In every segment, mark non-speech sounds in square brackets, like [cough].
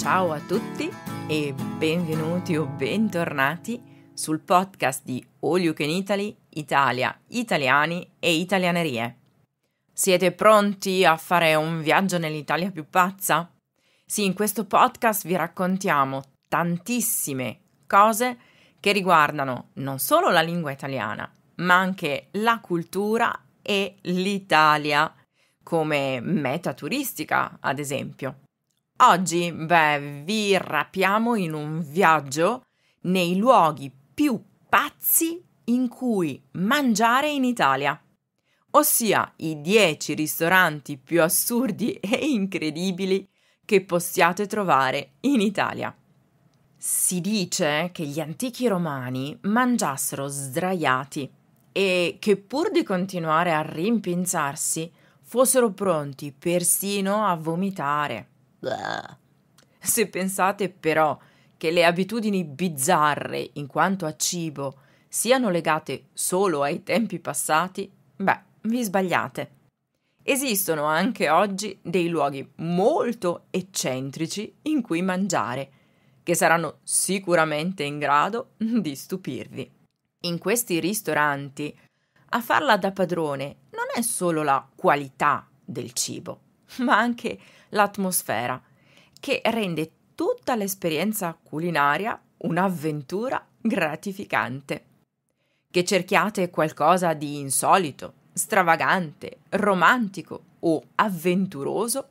Ciao a tutti e benvenuti o bentornati sul podcast di All You Can Italy, Italia, italiani e italianerie. Siete pronti a fare un viaggio nell'Italia più pazza? Sì, in questo podcast vi raccontiamo tantissime cose che riguardano non solo la lingua italiana, ma anche la cultura e l'Italia come meta turistica, ad esempio. Oggi, beh, vi rapiamo in un viaggio nei luoghi più pazzi in cui mangiare in Italia, ossia i 10 ristoranti più assurdi [laughs] e incredibili che possiate trovare in Italia. Si dice che gli antichi romani mangiassero sdraiati e che pur di continuare a rimpinzarsi fossero pronti persino a vomitare. Blah. Se pensate però che le abitudini bizzarre in quanto a cibo siano legate solo ai tempi passati, beh, vi sbagliate. Esistono anche oggi dei luoghi molto eccentrici in cui mangiare, che saranno sicuramente in grado di stupirvi. In questi ristoranti, a farla da padrone non è solo la qualità del cibo, ma anche la l'atmosfera, che rende tutta l'esperienza culinaria un'avventura gratificante. Che cerchiate qualcosa di insolito, stravagante, romantico o avventuroso,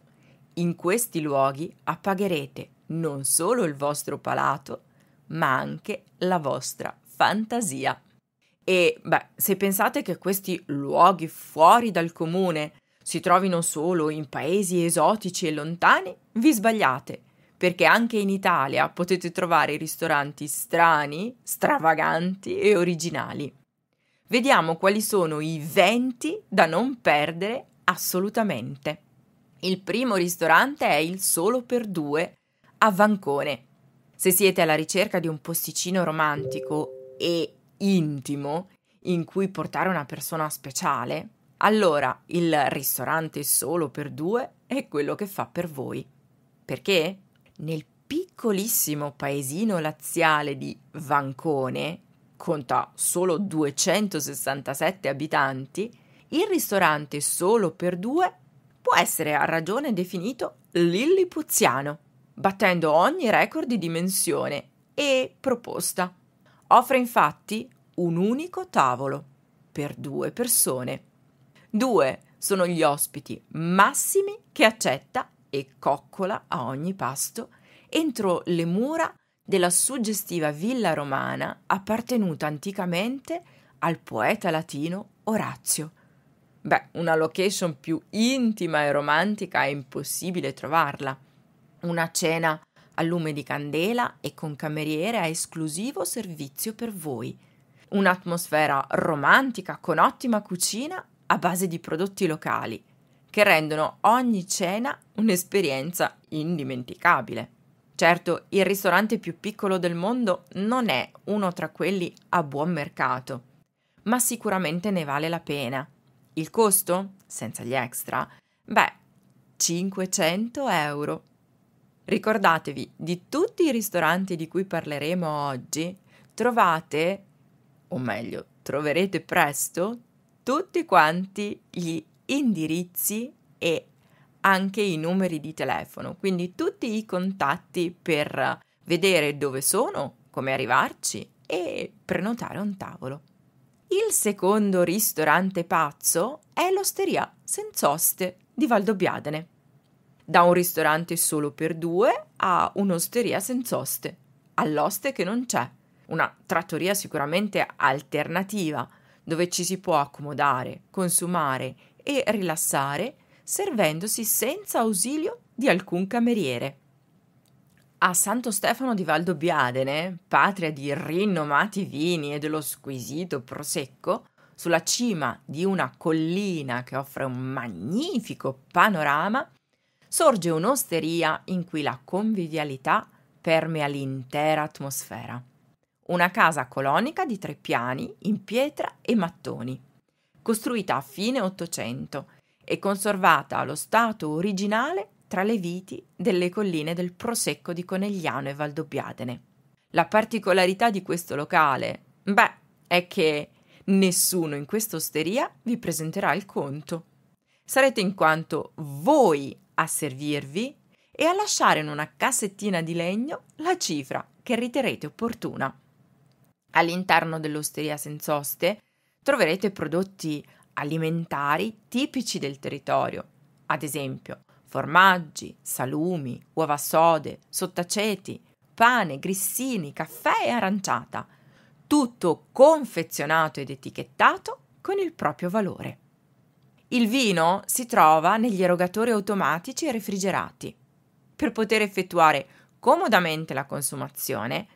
in questi luoghi appagherete non solo il vostro palato, ma anche la vostra fantasia. E beh, se pensate che questi luoghi fuori dal comune si trovino solo in paesi esotici e lontani, vi sbagliate, perché anche in Italia potete trovare ristoranti strani, stravaganti e originali. Vediamo quali sono i 20 da non perdere assolutamente. Il primo ristorante è il Solo per Due a Vancone. Se siete alla ricerca di un posticino romantico e intimo in cui portare una persona speciale, allora il ristorante solo per due è quello che fa per voi. Perché? Nel piccolissimo paesino laziale di Vancone, conta solo 267 abitanti, il ristorante solo per due può essere a ragione definito lillipuziano, battendo ogni record di dimensione e proposta. Offre infatti un unico tavolo per due persone Due sono gli ospiti massimi che accetta e coccola a ogni pasto entro le mura della suggestiva villa romana appartenuta anticamente al poeta latino Orazio. Beh, una location più intima e romantica è impossibile trovarla. Una cena a lume di candela e con cameriere a esclusivo servizio per voi. Un'atmosfera romantica con ottima cucina a base di prodotti locali, che rendono ogni cena un'esperienza indimenticabile. Certo, il ristorante più piccolo del mondo non è uno tra quelli a buon mercato, ma sicuramente ne vale la pena. Il costo, senza gli extra, beh, 500 euro. Ricordatevi, di tutti i ristoranti di cui parleremo oggi, trovate, o meglio, troverete presto tutti quanti gli indirizzi e anche i numeri di telefono, quindi tutti i contatti per vedere dove sono, come arrivarci e prenotare un tavolo. Il secondo ristorante pazzo è l'Osteria senza oste di Valdobbiadene. Da un ristorante solo per due a un'osteria senza oste, all'oste che non c'è. Una trattoria sicuramente alternativa, dove ci si può accomodare, consumare e rilassare servendosi senza ausilio di alcun cameriere. A Santo Stefano di Valdobbiadene, patria di rinomati vini e dello squisito prosecco, sulla cima di una collina che offre un magnifico panorama, sorge un'osteria in cui la convivialità permea l'intera atmosfera una casa colonica di tre piani in pietra e mattoni, costruita a fine Ottocento e conservata allo stato originale tra le viti delle colline del Prosecco di Conegliano e Valdobbiadene. La particolarità di questo locale, beh, è che nessuno in questa osteria vi presenterà il conto. Sarete in quanto voi a servirvi e a lasciare in una cassettina di legno la cifra che riterrete opportuna. All'interno dell'osteria senza oste troverete prodotti alimentari tipici del territorio, ad esempio formaggi, salumi, uova sode, sottaceti, pane, grissini, caffè e aranciata, tutto confezionato ed etichettato con il proprio valore. Il vino si trova negli erogatori automatici e refrigerati. Per poter effettuare comodamente la consumazione,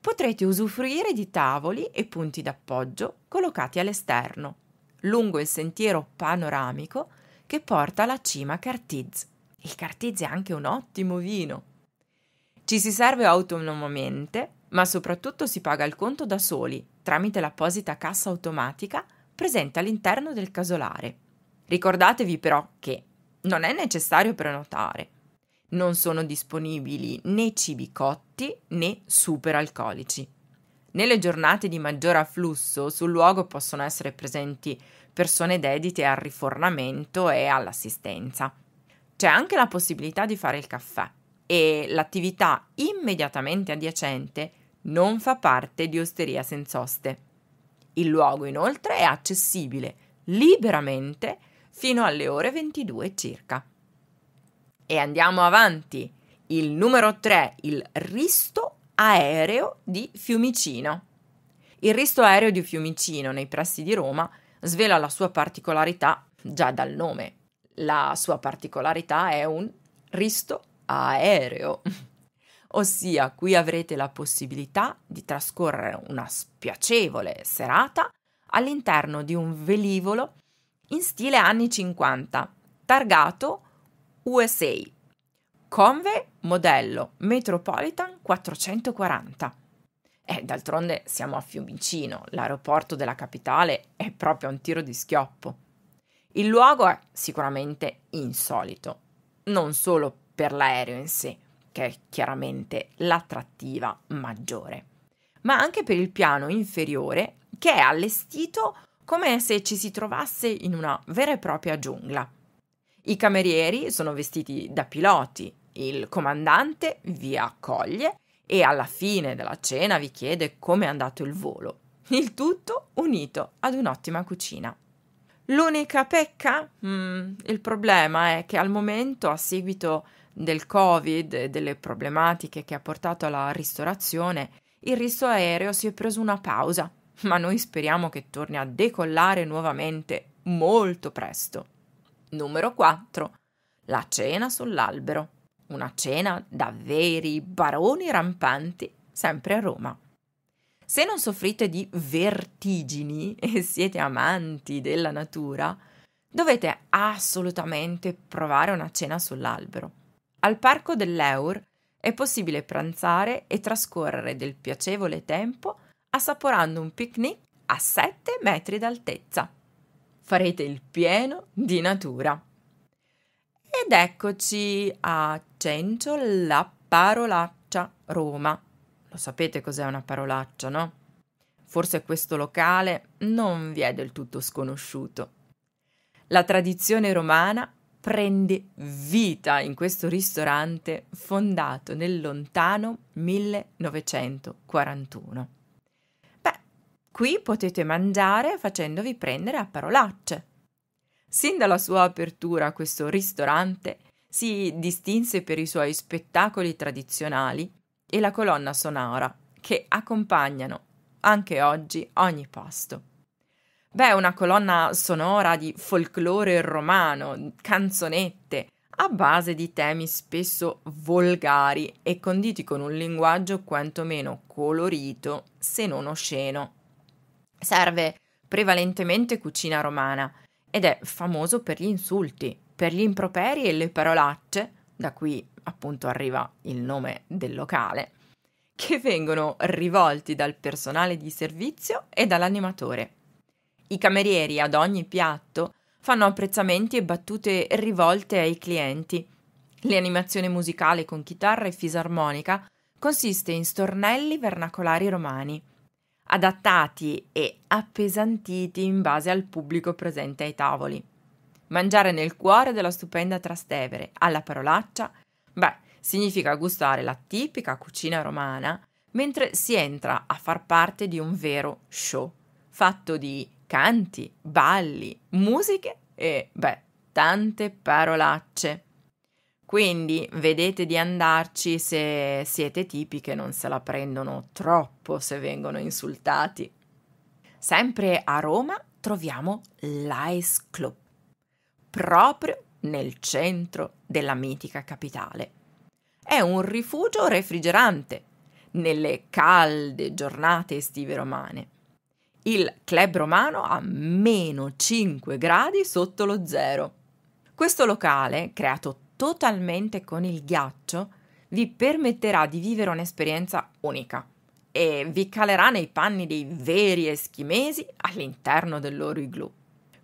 potrete usufruire di tavoli e punti d'appoggio collocati all'esterno, lungo il sentiero panoramico che porta alla cima Cartiz. Il Cartiz è anche un ottimo vino. Ci si serve autonomamente, ma soprattutto si paga il conto da soli tramite l'apposita cassa automatica presente all'interno del casolare. Ricordatevi però che non è necessario prenotare. Non sono disponibili né cibi cotti né super alcolici. Nelle giornate di maggior afflusso sul luogo possono essere presenti persone dedite al rifornamento e all'assistenza. C'è anche la possibilità di fare il caffè e l'attività immediatamente adiacente non fa parte di osteria senza oste. Il luogo inoltre è accessibile liberamente fino alle ore 22 circa e andiamo avanti. Il numero 3, il risto aereo di Fiumicino. Il risto aereo di Fiumicino, nei pressi di Roma, svela la sua particolarità già dal nome. La sua particolarità è un risto aereo. [laughs] Ossia, qui avrete la possibilità di trascorrere una spiacevole serata all'interno di un velivolo in stile anni 50, targato USA. Conve modello Metropolitan 440. E eh, d'altronde siamo a Fiumicino, l'aeroporto della capitale è proprio un tiro di schioppo. Il luogo è sicuramente insolito, non solo per l'aereo in sé, che è chiaramente l'attrattiva maggiore, ma anche per il piano inferiore che è allestito come se ci si trovasse in una vera e propria giungla. I camerieri sono vestiti da piloti, il comandante vi accoglie e alla fine della cena vi chiede come è andato il volo. Il tutto unito ad un'ottima cucina. L'unica pecca? Mm, il problema è che al momento, a seguito del Covid e delle problematiche che ha portato alla ristorazione, il riso aereo si è preso una pausa, ma noi speriamo che torni a decollare nuovamente molto presto. Numero 4. La cena sull'albero. Una cena da veri baroni rampanti, sempre a Roma. Se non soffrite di vertigini [laughs] e siete amanti della natura, dovete assolutamente provare una cena sull'albero. Al parco dell'Eur è possibile pranzare e trascorrere del piacevole tempo assaporando un picnic a 7 metri d'altezza farete il pieno di natura. Ed eccoci a Cencio la parolaccia Roma. Lo sapete cos'è una parolaccia, no? Forse questo locale non vi è del tutto sconosciuto. La tradizione romana prende vita in questo ristorante fondato nel lontano 1941. Qui potete mangiare facendovi prendere a parolacce. Sin dalla sua apertura questo ristorante si distinse per i suoi spettacoli tradizionali e la colonna sonora che accompagnano anche oggi ogni pasto. Beh, una colonna sonora di folklore romano, canzonette, a base di temi spesso volgari e conditi con un linguaggio quantomeno colorito, se non osceno serve prevalentemente cucina romana ed è famoso per gli insulti, per gli improperi e le parolacce, da qui appunto arriva il nome del locale, che vengono rivolti dal personale di servizio e dall'animatore. I camerieri ad ogni piatto fanno apprezzamenti e battute rivolte ai clienti. L'animazione musicale con chitarra e fisarmonica consiste in stornelli vernacolari romani, adattati e appesantiti in base al pubblico presente ai tavoli. Mangiare nel cuore della stupenda Trastevere, alla parolaccia, beh, significa gustare la tipica cucina romana, mentre si entra a far parte di un vero show, fatto di canti, balli, musiche e, beh, tante parolacce. Quindi vedete di andarci se siete tipi che non se la prendono troppo se vengono insultati. Sempre a Roma troviamo l'Ice Club, proprio nel centro della mitica capitale. È un rifugio refrigerante nelle calde giornate estive romane. Il club romano ha meno 5 gradi sotto lo zero. Questo locale, creato totalmente con il ghiaccio vi permetterà di vivere un'esperienza unica e vi calerà nei panni dei veri eschimesi all'interno del loro igloo.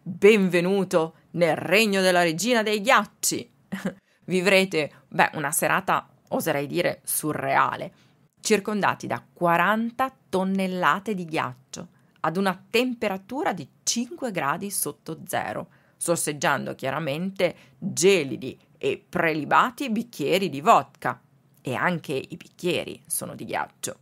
Benvenuto nel regno della regina dei ghiacci! [laughs] Vivrete, beh, una serata, oserei dire, surreale, circondati da 40 tonnellate di ghiaccio ad una temperatura di 5 gradi sotto zero, sorseggiando chiaramente gelidi e prelibati bicchieri di vodka e anche i bicchieri sono di ghiaccio.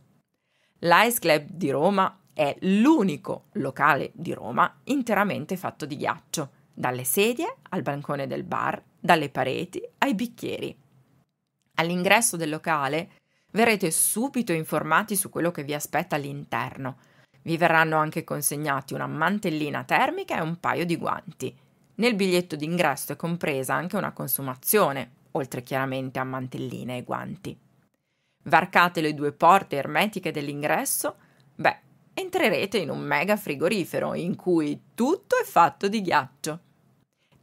L'Ice Club di Roma è l'unico locale di Roma interamente fatto di ghiaccio, dalle sedie al bancone del bar, dalle pareti ai bicchieri. All'ingresso del locale verrete subito informati su quello che vi aspetta all'interno. Vi verranno anche consegnati una mantellina termica e un paio di guanti. Nel biglietto d'ingresso è compresa anche una consumazione, oltre chiaramente a mantelline e guanti. Varcate le due porte ermetiche dell'ingresso, beh, entrerete in un mega frigorifero in cui tutto è fatto di ghiaccio.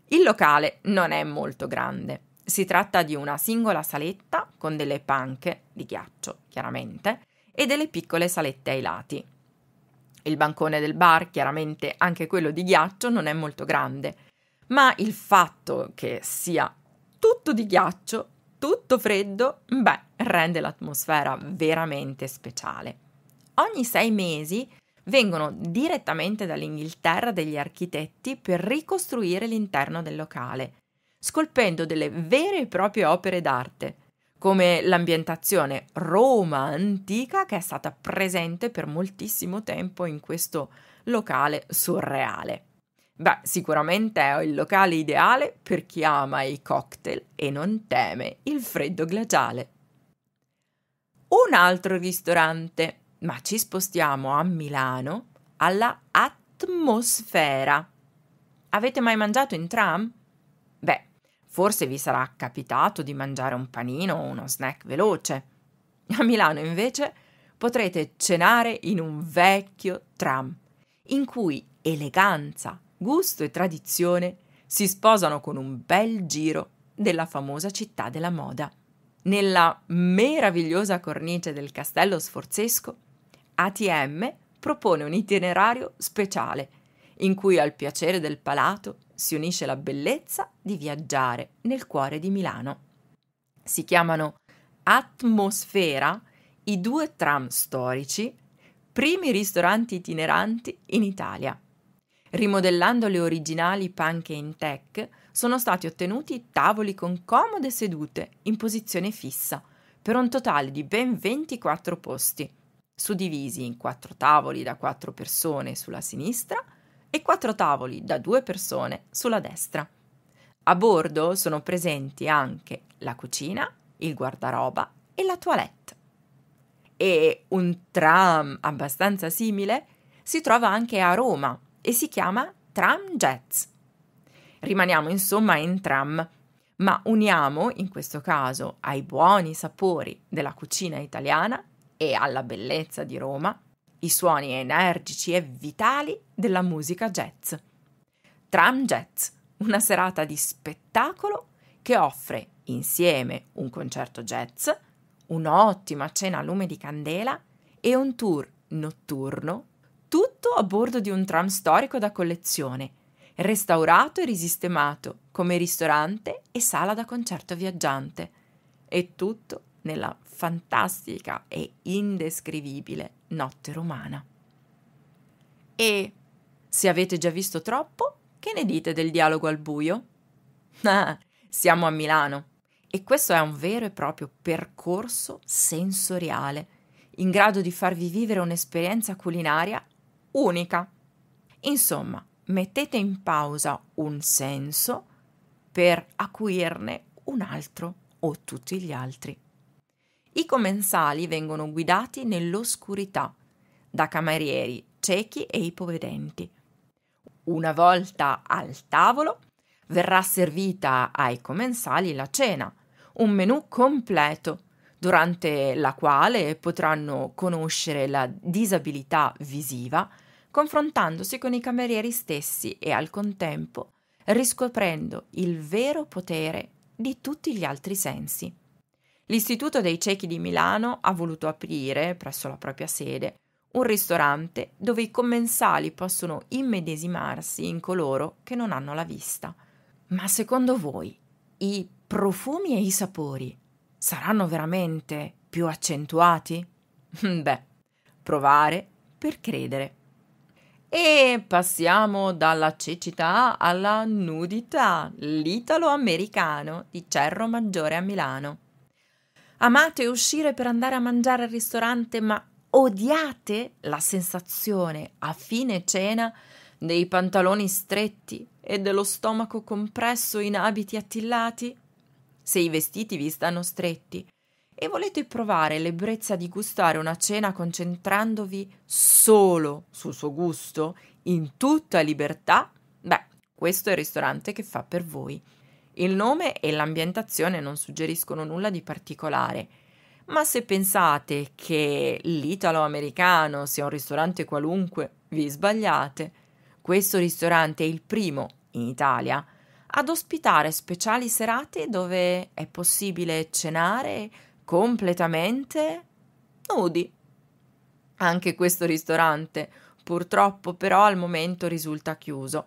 Il locale non è molto grande. Si tratta di una singola saletta con delle panche di ghiaccio, chiaramente, e delle piccole salette ai lati. Il bancone del bar, chiaramente anche quello di ghiaccio, non è molto grande ma il fatto che sia tutto di ghiaccio, tutto freddo, beh, rende l'atmosfera veramente speciale. Ogni sei mesi vengono direttamente dall'Inghilterra degli architetti per ricostruire l'interno del locale, scolpendo delle vere e proprie opere d'arte, come l'ambientazione Roma antica che è stata presente per moltissimo tempo in questo locale surreale. Beh, sicuramente è il locale ideale per chi ama i cocktail e non teme il freddo glaciale. Un altro ristorante, ma ci spostiamo a Milano, alla Atmosfera. Avete mai mangiato in tram? Beh, forse vi sarà capitato di mangiare un panino o uno snack veloce. A Milano invece potrete cenare in un vecchio tram, in cui eleganza, gusto e tradizione si sposano con un bel giro della famosa città della moda. Nella meravigliosa cornice del castello sforzesco, ATM propone un itinerario speciale in cui al piacere del palato si unisce la bellezza di viaggiare nel cuore di Milano. Si chiamano Atmosfera i due tram storici, primi ristoranti itineranti in Italia. Rimodellando le originali panche in tech, sono stati ottenuti tavoli con comode sedute in posizione fissa, per un totale di ben 24 posti, suddivisi in quattro tavoli da quattro persone sulla sinistra e quattro tavoli da due persone sulla destra. A bordo sono presenti anche la cucina, il guardaroba e la toilette. E un tram abbastanza simile si trova anche a Roma, e si chiama Tram Jazz. Rimaniamo insomma in tram, ma uniamo in questo caso ai buoni sapori della cucina italiana e alla bellezza di Roma i suoni energici e vitali della musica jazz. Tram Jazz, una serata di spettacolo che offre insieme un concerto jazz, un'ottima cena a lume di candela e un tour notturno tutto a bordo di un tram storico da collezione, restaurato e risistemato come ristorante e sala da concerto viaggiante. E tutto nella fantastica e indescrivibile notte romana. E se avete già visto troppo, che ne dite del dialogo al buio? Ah, siamo a Milano e questo è un vero e proprio percorso sensoriale, in grado di farvi vivere un'esperienza culinaria unica. Insomma, mettete in pausa un senso per acuirne un altro o tutti gli altri. I commensali vengono guidati nell'oscurità da camerieri ciechi e ipovedenti. Una volta al tavolo verrà servita ai commensali la cena, un menù completo, durante la quale potranno conoscere la disabilità visiva confrontandosi con i camerieri stessi e al contempo riscoprendo il vero potere di tutti gli altri sensi. L'Istituto dei Ciechi di Milano ha voluto aprire, presso la propria sede, un ristorante dove i commensali possono immedesimarsi in coloro che non hanno la vista. Ma secondo voi i profumi e i sapori saranno veramente più accentuati? [laughs] Beh, provare per credere. E passiamo dalla cecità alla nudità, l'italo-americano di Cerro Maggiore a Milano. Amate uscire per andare a mangiare al ristorante, ma odiate la sensazione a fine cena dei pantaloni stretti e dello stomaco compresso in abiti attillati? Se i vestiti vi stanno stretti e volete provare l'ebbrezza di gustare una cena concentrandovi solo sul suo gusto, in tutta libertà, beh, questo è il ristorante che fa per voi. Il nome e l'ambientazione non suggeriscono nulla di particolare, ma se pensate che l'italo-americano sia un ristorante qualunque, vi sbagliate. Questo ristorante è il primo in Italia ad ospitare speciali serate dove è possibile cenare completamente nudi. Anche questo ristorante, purtroppo però al momento risulta chiuso.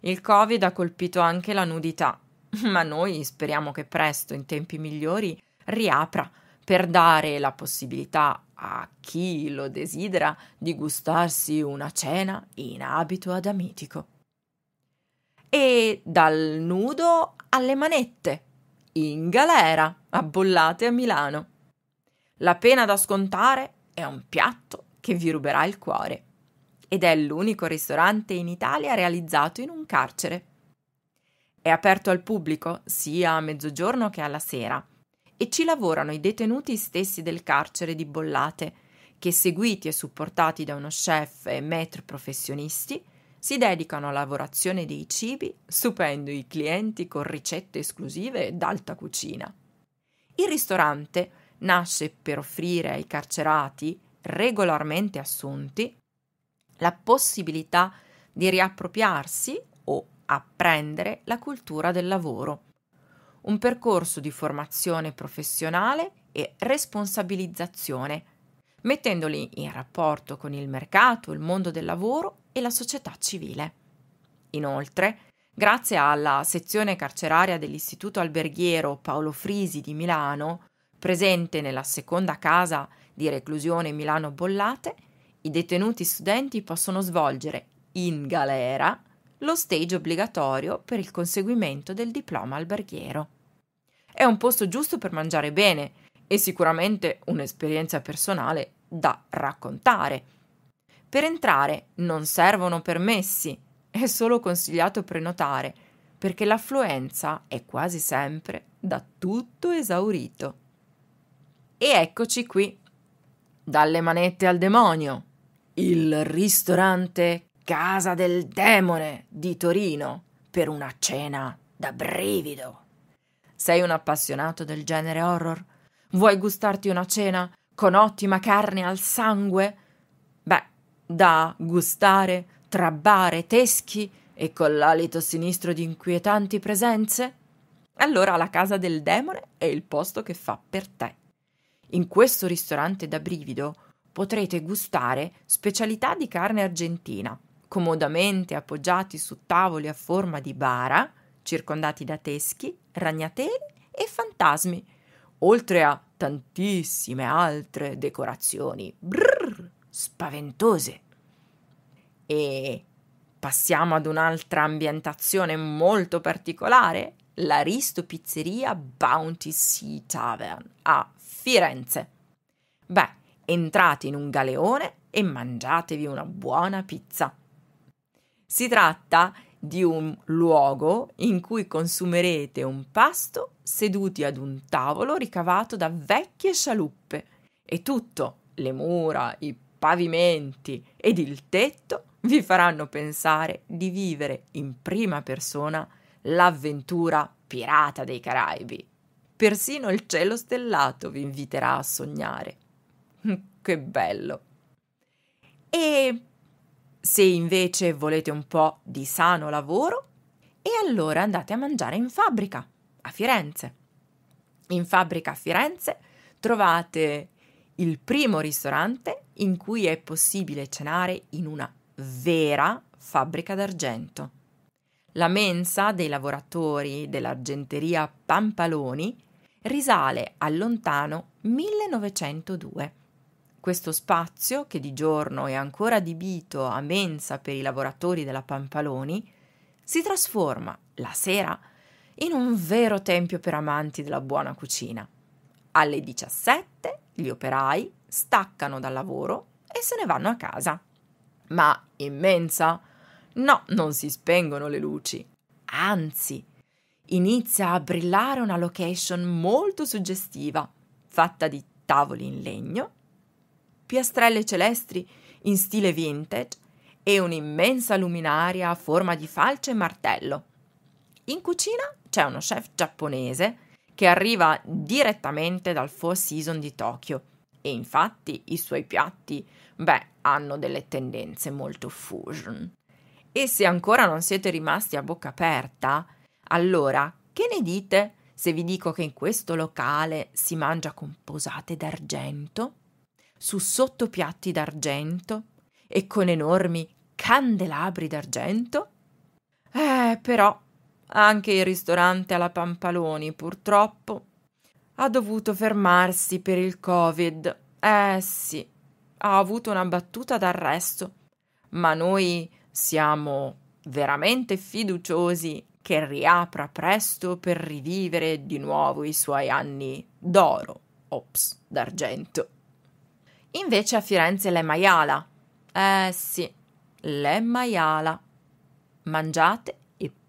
Il Covid ha colpito anche la nudità, [laughs] ma noi speriamo che presto, in tempi migliori, riapra per dare la possibilità a chi lo desidera di gustarsi una cena in abito adamitico. E dal nudo alle manette in galera a Bollate a Milano. La pena da scontare è un piatto che vi ruberà il cuore ed è l'unico ristorante in Italia realizzato in un carcere. È aperto al pubblico sia a mezzogiorno che alla sera e ci lavorano i detenuti stessi del carcere di Bollate, che seguiti e supportati da uno chef e maître professionisti, si dedicano alla lavorazione dei cibi, stupendo i clienti con ricette esclusive ed alta cucina. Il ristorante nasce per offrire ai carcerati, regolarmente assunti, la possibilità di riappropriarsi o apprendere la cultura del lavoro, un percorso di formazione professionale e responsabilizzazione, mettendoli in rapporto con il mercato, il mondo del lavoro e la società civile. Inoltre, grazie alla sezione carceraria dell'Istituto Alberghiero Paolo Frisi di Milano, presente nella seconda casa di reclusione Milano Bollate, i detenuti studenti possono svolgere in galera lo stage obbligatorio per il conseguimento del diploma alberghiero. È un posto giusto per mangiare bene e sicuramente un'esperienza personale da raccontare, per entrare non servono permessi, è solo consigliato prenotare, perché l'affluenza è quasi sempre da tutto esaurito. E eccoci qui, dalle manette al demonio, il ristorante Casa del Demone di Torino per una cena da brivido. Sei un appassionato del genere horror? Vuoi gustarti una cena con ottima carne al sangue? da gustare, trabbare teschi e con l'alito sinistro di inquietanti presenze? Allora la casa del demone è il posto che fa per te. In questo ristorante da brivido potrete gustare specialità di carne argentina, comodamente appoggiati su tavoli a forma di bara, circondati da teschi, ragnateli e fantasmi, oltre a tantissime altre decorazioni. Brrr! spaventose. E passiamo ad un'altra ambientazione molto particolare, l'Aristo Pizzeria Bounty Sea Tavern a Firenze. Beh, entrate in un galeone e mangiatevi una buona pizza. Si tratta di un luogo in cui consumerete un pasto seduti ad un tavolo ricavato da vecchie scialuppe e tutto, le mura, i pavimenti ed il tetto vi faranno pensare di vivere in prima persona l'avventura pirata dei Caraibi. Persino il cielo stellato vi inviterà a sognare. Mm, che bello! E se invece volete un po' di sano lavoro, e allora andate a mangiare in fabbrica a Firenze. In fabbrica a Firenze trovate il primo ristorante in cui è possibile cenare in una vera fabbrica d'argento. La mensa dei lavoratori dell'argenteria Pampaloni risale al lontano 1902. Questo spazio, che di giorno è ancora adibito a mensa per i lavoratori della Pampaloni, si trasforma la sera in un vero tempio per amanti della buona cucina. Alle 17 gli operai staccano dal lavoro e se ne vanno a casa. Ma immensa? No, non si spengono le luci. Anzi, inizia a brillare una location molto suggestiva, fatta di tavoli in legno, piastrelle celestri in stile vintage e un'immensa luminaria a forma di falce e martello. In cucina c'è uno chef giapponese che arriva direttamente dal Four Seasons di Tokyo e infatti i suoi piatti, beh, hanno delle tendenze molto fusion. E se ancora non siete rimasti a bocca aperta, allora che ne dite se vi dico che in questo locale si mangia con posate d'argento, su sottopiatti d'argento e con enormi candelabri d'argento? Eh, però anche il ristorante alla Pampaloni, purtroppo, ha dovuto fermarsi per il Covid. Eh sì, ha avuto una battuta d'arresto. Ma noi siamo veramente fiduciosi che riapra presto per rivivere di nuovo i suoi anni d'oro, ops, d'argento. Invece a Firenze l'è maiala. Eh sì, l'è maiala. Mangiate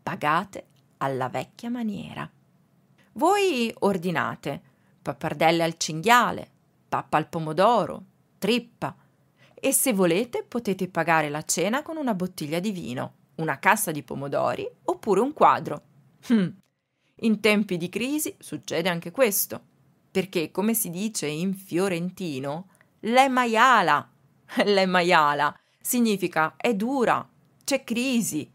pagate alla vecchia maniera. Voi ordinate pappardelle al cinghiale, pappa al pomodoro, trippa e se volete potete pagare la cena con una bottiglia di vino, una cassa di pomodori oppure un quadro. Hm. In tempi di crisi succede anche questo, perché come si dice in fiorentino, l'è maiala, l'è [laughs] maiala significa è dura, c'è crisi,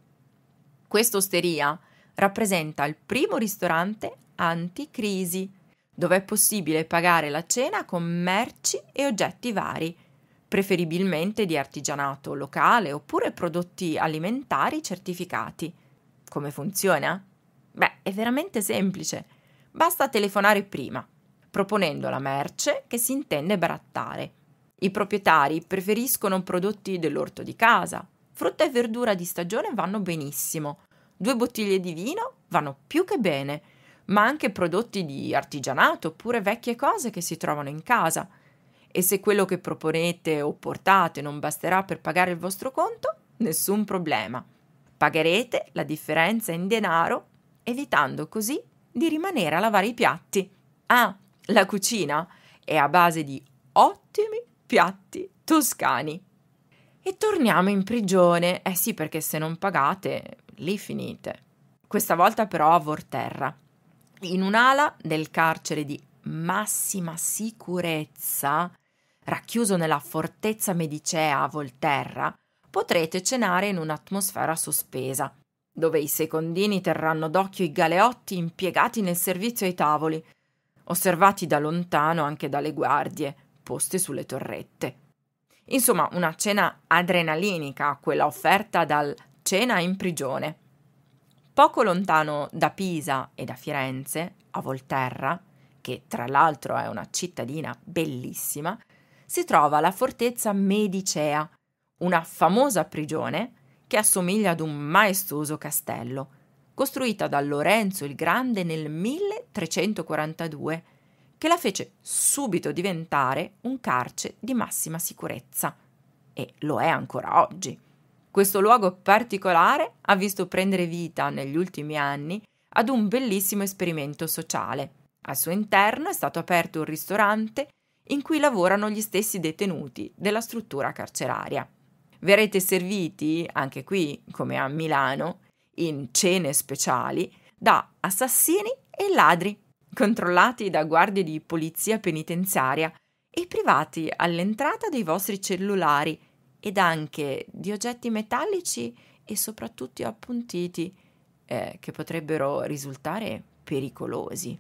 questa osteria rappresenta il primo ristorante anticrisi, dove è possibile pagare la cena con merci e oggetti vari, preferibilmente di artigianato locale oppure prodotti alimentari certificati. Come funziona? Beh, è veramente semplice. Basta telefonare prima, proponendo la merce che si intende barattare. I proprietari preferiscono prodotti dell'orto di casa, Frutta e verdura di stagione vanno benissimo, due bottiglie di vino vanno più che bene, ma anche prodotti di artigianato oppure vecchie cose che si trovano in casa. E se quello che proponete o portate non basterà per pagare il vostro conto, nessun problema. Pagherete la differenza in denaro, evitando così di rimanere a lavare i piatti. Ah, la cucina è a base di ottimi piatti toscani e torniamo in prigione. Eh sì, perché se non pagate, lì finite. Questa volta però a Vorterra, in un'ala del carcere di massima sicurezza, racchiuso nella fortezza medicea a Volterra, potrete cenare in un'atmosfera sospesa, dove i secondini terranno d'occhio i galeotti impiegati nel servizio ai tavoli, osservati da lontano anche dalle guardie poste sulle torrette. Insomma, una cena adrenalinica, quella offerta dal Cena in prigione. Poco lontano da Pisa e da Firenze, a Volterra, che tra l'altro è una cittadina bellissima, si trova la fortezza Medicea, una famosa prigione che assomiglia ad un maestoso castello, costruita da Lorenzo il Grande nel 1342 che la fece subito diventare un carcere di massima sicurezza. E lo è ancora oggi. Questo luogo particolare ha visto prendere vita negli ultimi anni ad un bellissimo esperimento sociale. Al suo interno è stato aperto un ristorante in cui lavorano gli stessi detenuti della struttura carceraria. Verrete serviti, anche qui come a Milano, in cene speciali da assassini e ladri controllati da guardie di polizia penitenziaria e privati all'entrata dei vostri cellulari ed anche di oggetti metallici e soprattutto appuntiti eh, che potrebbero risultare pericolosi.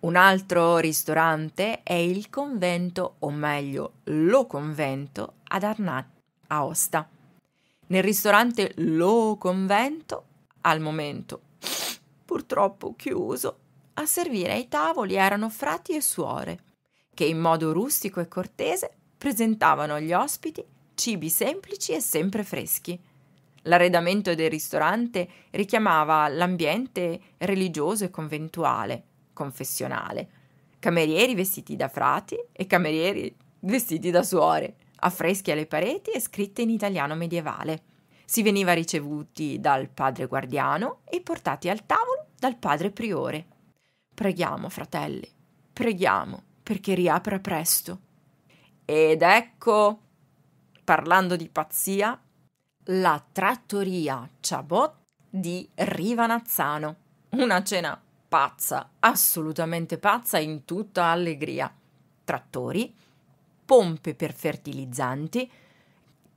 Un altro ristorante è il convento, o meglio lo convento, ad Arnat, Aosta. Nel ristorante lo convento, al momento purtroppo chiuso, a servire ai tavoli erano frati e suore, che in modo rustico e cortese presentavano agli ospiti cibi semplici e sempre freschi. L'arredamento del ristorante richiamava l'ambiente religioso e conventuale, confessionale. Camerieri vestiti da frati e camerieri vestiti da suore, affreschi alle pareti e scritte in italiano medievale. Si veniva ricevuti dal padre guardiano e portati al tavolo dal padre priore. Preghiamo, fratelli, preghiamo perché riapra presto. Ed ecco, parlando di pazzia, la trattoria Chabot di Rivanazzano. Una cena pazza, assolutamente pazza in tutta allegria. Trattori, pompe per fertilizzanti,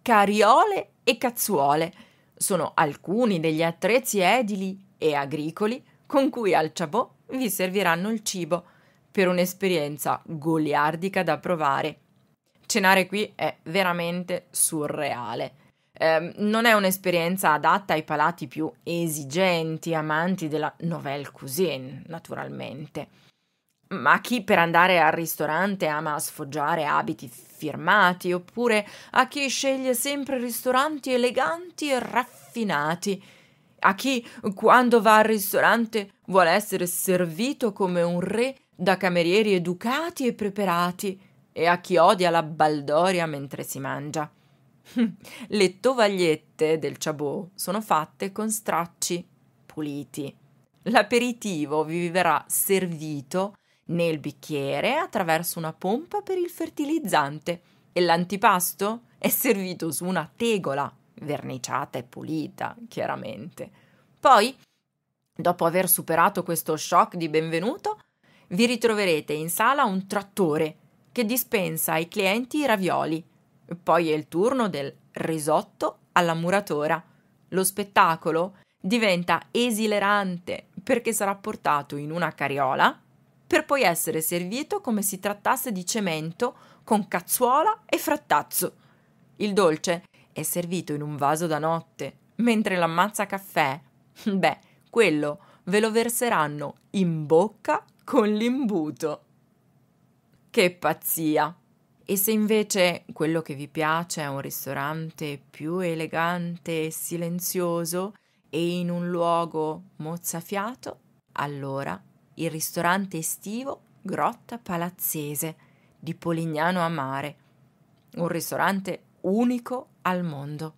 cariole e cazzuole sono alcuni degli attrezzi edili e agricoli con cui al Chabot vi serviranno il cibo per un'esperienza goliardica da provare. Cenare qui è veramente surreale. Eh, non è un'esperienza adatta ai palati più esigenti, amanti della nouvelle cuisine, naturalmente. Ma chi per andare al ristorante ama sfoggiare abiti firmati, oppure a chi sceglie sempre ristoranti eleganti e raffinati, a chi, quando va al ristorante, vuole essere servito come un re da camerieri educati e preparati, e a chi odia la baldoria mentre si mangia. [laughs] Le tovagliette del ciabot sono fatte con stracci puliti. L'aperitivo vi verrà servito nel bicchiere attraverso una pompa per il fertilizzante e l'antipasto è servito su una tegola verniciata e pulita, chiaramente. Poi, dopo aver superato questo shock di benvenuto, vi ritroverete in sala un trattore che dispensa ai clienti i ravioli. Poi è il turno del risotto alla muratora. Lo spettacolo diventa esilerante perché sarà portato in una cariola per poi essere servito come si trattasse di cemento con cazzuola e frattazzo. Il dolce è servito in un vaso da notte, mentre l'ammazza caffè, [laughs] beh, quello ve lo verseranno in bocca con l'imbuto. Che pazzia! E se invece quello che vi piace è un ristorante più elegante e silenzioso e in un luogo mozzafiato, allora il ristorante estivo Grotta Palazzese di Polignano a Mare, un ristorante unico al mondo.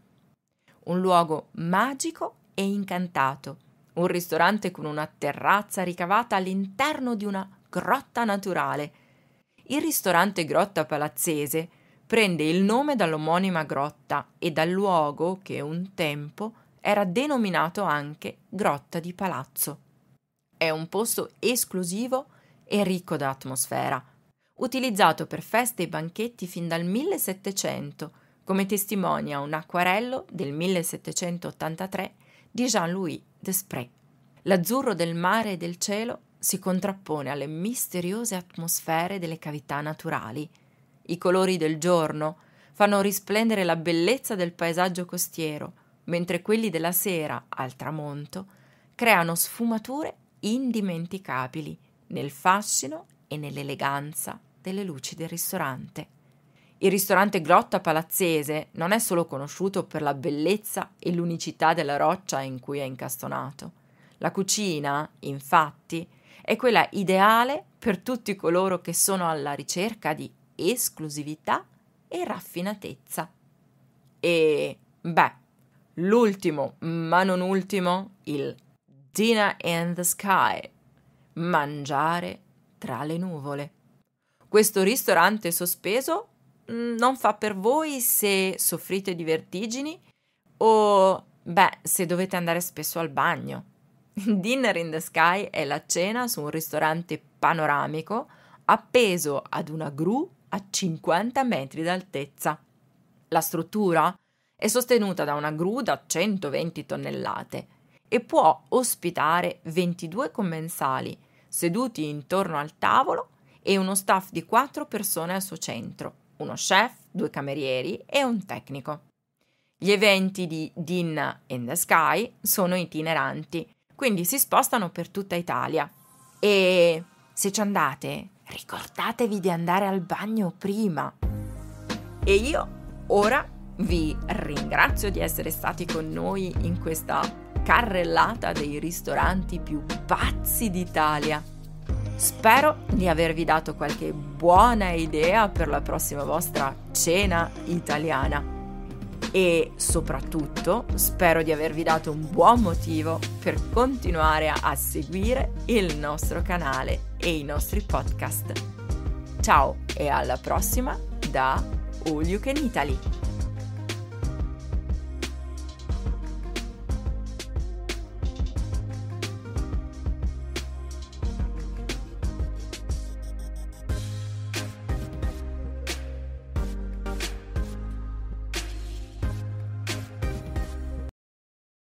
Un luogo magico e incantato, un ristorante con una terrazza ricavata all'interno di una grotta naturale. Il ristorante Grotta Palazzese prende il nome dall'omonima grotta e dal luogo che un tempo era denominato anche Grotta di Palazzo. È un posto esclusivo e ricco d'atmosfera, utilizzato per feste e banchetti fin dal 1700 come testimonia un acquarello del 1783 di Jean-Louis Desprez. L'azzurro del mare e del cielo si contrappone alle misteriose atmosfere delle cavità naturali. I colori del giorno fanno risplendere la bellezza del paesaggio costiero, mentre quelli della sera, al tramonto, creano sfumature indimenticabili nel fascino e nell'eleganza delle luci del ristorante. Il ristorante Grotta Palazzese non è solo conosciuto per la bellezza e l'unicità della roccia in cui è incastonato. La cucina, infatti, è quella ideale per tutti coloro che sono alla ricerca di esclusività e raffinatezza. E, beh, l'ultimo, ma non ultimo, il Dinner in the Sky, mangiare tra le nuvole. Questo ristorante sospeso Mm, non fa per voi se soffrite di vertigini o, beh, se dovete andare spesso al bagno. [laughs] Dinner in the Sky è la cena su un ristorante panoramico appeso ad una gru a 50 metri d'altezza. La struttura è sostenuta da una gru da 120 tonnellate e può ospitare 22 commensali seduti intorno al tavolo e uno staff di 4 persone al suo centro uno chef, due camerieri e un tecnico. Gli eventi di Dinna in the Sky sono itineranti, quindi si spostano per tutta Italia. E se ci andate, ricordatevi di andare al bagno prima. E io ora vi ringrazio di essere stati con noi in questa carrellata dei ristoranti più pazzi d'Italia. Spero di avervi dato qualche buona idea per la prossima vostra cena italiana e soprattutto spero di avervi dato un buon motivo per continuare a seguire il nostro canale e i nostri podcast. Ciao e alla prossima da All You Can Italy!